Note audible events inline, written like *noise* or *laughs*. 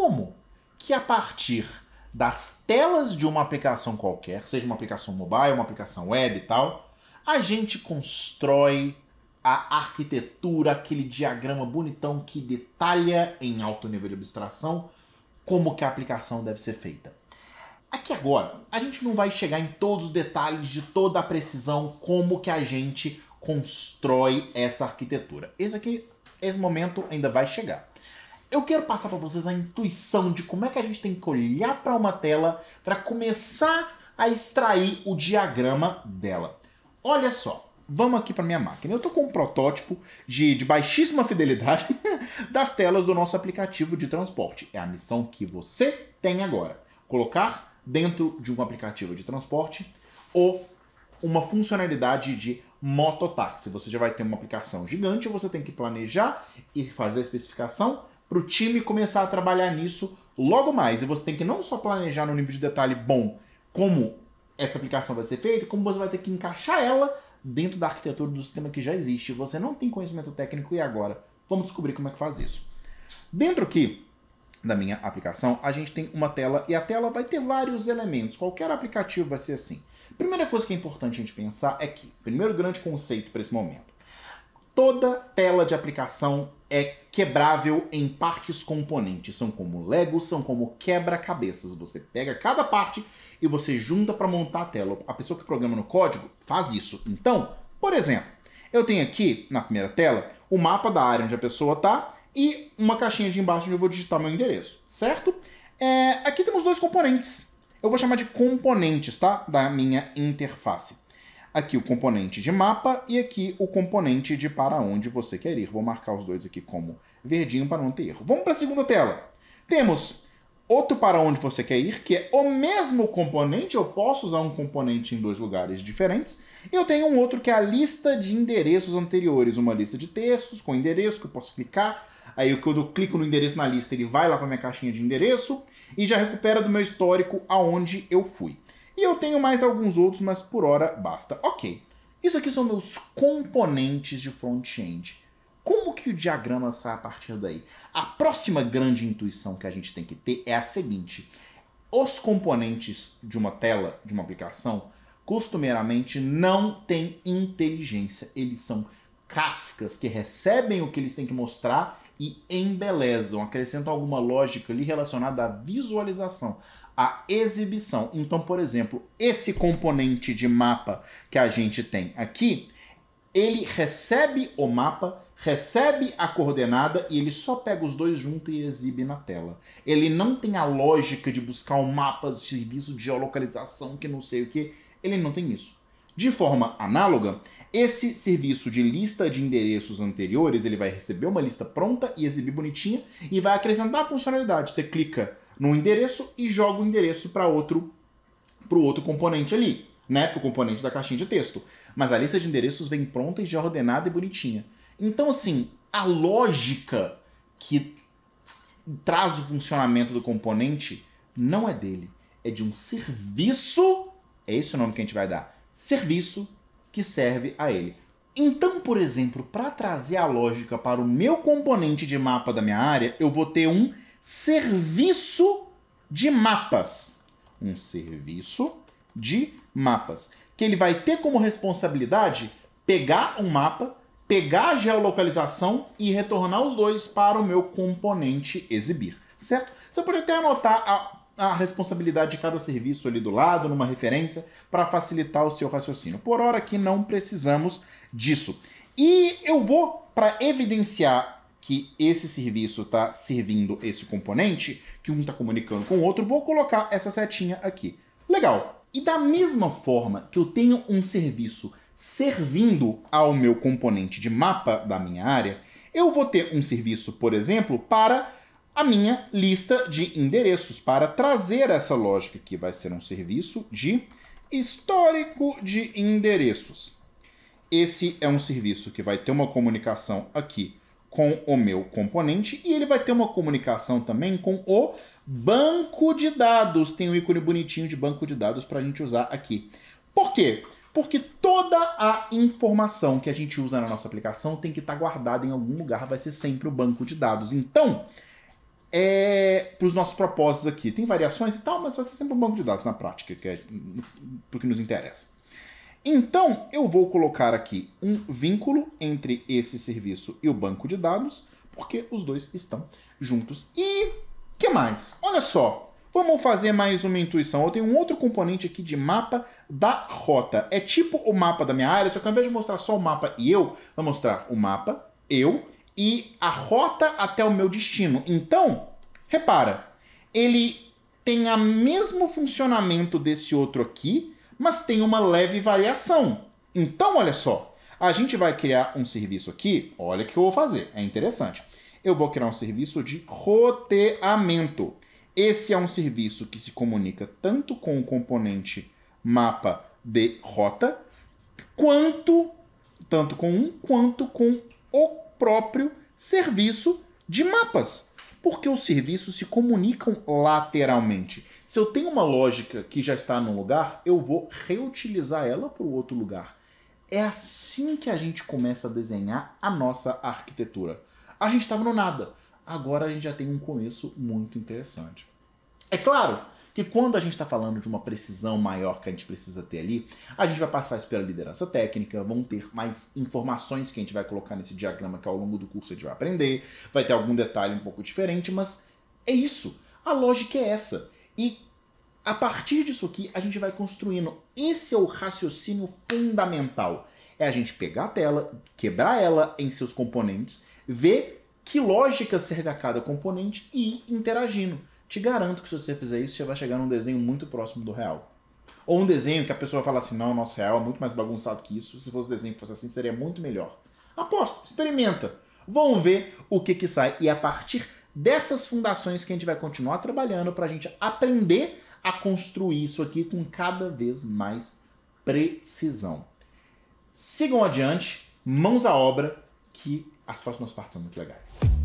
como que a partir das telas de uma aplicação qualquer, seja uma aplicação mobile, uma aplicação web e tal, a gente constrói a arquitetura, aquele diagrama bonitão que detalha em alto nível de abstração como que a aplicação deve ser feita. Aqui agora, a gente não vai chegar em todos os detalhes de toda a precisão como que a gente constrói essa arquitetura. Esse aqui, esse momento ainda vai chegar. Eu quero passar para vocês a intuição de como é que a gente tem que olhar para uma tela para começar a extrair o diagrama dela. Olha só, vamos aqui para minha máquina. Eu estou com um protótipo de, de baixíssima fidelidade *laughs* das telas do nosso aplicativo de transporte. É a missão que você tem agora. Colocar dentro de um aplicativo de transporte ou uma funcionalidade de mototáxi. Você já vai ter uma aplicação gigante, você tem que planejar e fazer a especificação para o time começar a trabalhar nisso logo mais. E você tem que não só planejar no nível de detalhe bom como essa aplicação vai ser feita, como você vai ter que encaixar ela dentro da arquitetura do sistema que já existe. Você não tem conhecimento técnico e agora vamos descobrir como é que faz isso. Dentro aqui da minha aplicação, a gente tem uma tela e a tela vai ter vários elementos. Qualquer aplicativo vai ser assim. Primeira coisa que é importante a gente pensar é que, primeiro grande conceito para esse momento, toda tela de aplicação é quebrável em partes componentes. São como Legos, são como quebra-cabeças. Você pega cada parte e você junta para montar a tela. A pessoa que programa no código faz isso. Então, por exemplo, eu tenho aqui na primeira tela o mapa da área onde a pessoa está e uma caixinha de embaixo onde eu vou digitar meu endereço, certo? É, aqui temos dois componentes. Eu vou chamar de componentes, tá? Da minha interface aqui o componente de mapa e aqui o componente de para onde você quer ir. Vou marcar os dois aqui como verdinho para não ter erro. Vamos para a segunda tela. Temos outro para onde você quer ir, que é o mesmo componente, eu posso usar um componente em dois lugares diferentes. Eu tenho um outro que é a lista de endereços anteriores, uma lista de textos com endereço que eu posso clicar. Aí quando eu clico no endereço na lista, ele vai lá para minha caixinha de endereço e já recupera do meu histórico aonde eu fui. E eu tenho mais alguns outros, mas por hora basta. Ok, isso aqui são meus componentes de front-end. Como que o diagrama sai a partir daí? A próxima grande intuição que a gente tem que ter é a seguinte. Os componentes de uma tela, de uma aplicação, costumeiramente não têm inteligência. Eles são cascas que recebem o que eles têm que mostrar e embelezam, acrescentam alguma lógica ali relacionada à visualização a exibição. Então, por exemplo, esse componente de mapa que a gente tem aqui, ele recebe o mapa, recebe a coordenada e ele só pega os dois juntos e exibe na tela. Ele não tem a lógica de buscar um mapa, de serviço de geolocalização, que não sei o que. Ele não tem isso. De forma análoga, esse serviço de lista de endereços anteriores, ele vai receber uma lista pronta e exibir bonitinha e vai acrescentar a funcionalidade. Você clica num endereço e joga o endereço para outro para o outro componente ali, né? Para o componente da caixinha de texto. Mas a lista de endereços vem pronta e já ordenada e bonitinha. Então, assim, a lógica que traz o funcionamento do componente não é dele, é de um serviço. É esse o nome que a gente vai dar. Serviço que serve a ele. Então, por exemplo, para trazer a lógica para o meu componente de mapa da minha área, eu vou ter um serviço de mapas. Um serviço de mapas. Que ele vai ter como responsabilidade pegar um mapa, pegar a geolocalização e retornar os dois para o meu componente exibir. Certo? Você pode até anotar a a responsabilidade de cada serviço ali do lado, numa referência, para facilitar o seu raciocínio. Por hora que não precisamos disso. E eu vou, para evidenciar que esse serviço está servindo esse componente, que um está comunicando com o outro, vou colocar essa setinha aqui. Legal. E da mesma forma que eu tenho um serviço servindo ao meu componente de mapa da minha área, eu vou ter um serviço, por exemplo, para a minha lista de endereços, para trazer essa lógica que vai ser um serviço de histórico de endereços. Esse é um serviço que vai ter uma comunicação aqui com o meu componente e ele vai ter uma comunicação também com o banco de dados. Tem um ícone bonitinho de banco de dados para a gente usar aqui. Por quê? Porque toda a informação que a gente usa na nossa aplicação tem que estar tá guardada em algum lugar, vai ser sempre o banco de dados. Então, é, para os nossos propósitos aqui, tem variações e tal, mas vai ser sempre o banco de dados na prática, que é o que nos interessa. Então, eu vou colocar aqui um vínculo entre esse serviço e o banco de dados, porque os dois estão juntos. E que mais? Olha só, vamos fazer mais uma intuição. Eu tenho um outro componente aqui de mapa da rota. É tipo o mapa da minha área, só que ao invés de mostrar só o mapa e eu, vou mostrar o mapa, eu e a rota até o meu destino. Então, repara, ele tem o mesmo funcionamento desse outro aqui, mas tem uma leve variação. Então, olha só, a gente vai criar um serviço aqui, olha o que eu vou fazer, é interessante. Eu vou criar um serviço de roteamento. Esse é um serviço que se comunica tanto com o componente mapa de rota, quanto tanto com um quanto com o próprio serviço de mapas, porque os serviços se comunicam lateralmente. Se eu tenho uma lógica que já está num lugar, eu vou reutilizar ela para o outro lugar. É assim que a gente começa a desenhar a nossa arquitetura. A gente estava no nada. Agora a gente já tem um começo muito interessante. É claro que quando a gente está falando de uma precisão maior que a gente precisa ter ali, a gente vai passar isso pela liderança técnica, vão ter mais informações que a gente vai colocar nesse diagrama que ao longo do curso a gente vai aprender, vai ter algum detalhe um pouco diferente, mas é isso. A lógica é essa. E a partir disso aqui, a gente vai construindo. Esse é o raciocínio fundamental. É a gente pegar a tela, quebrar ela em seus componentes, ver que lógica serve a cada componente e ir interagindo. Te garanto que se você fizer isso, você vai chegar num desenho muito próximo do real. Ou um desenho que a pessoa fala assim: não, nosso real é muito mais bagunçado que isso. Se fosse um desenho que fosse assim, seria muito melhor. Aposto, experimenta. Vamos ver o que que sai. E a partir dessas fundações que a gente vai continuar trabalhando para a gente aprender a construir isso aqui com cada vez mais precisão. Sigam adiante, mãos à obra, que as próximas partes são muito legais.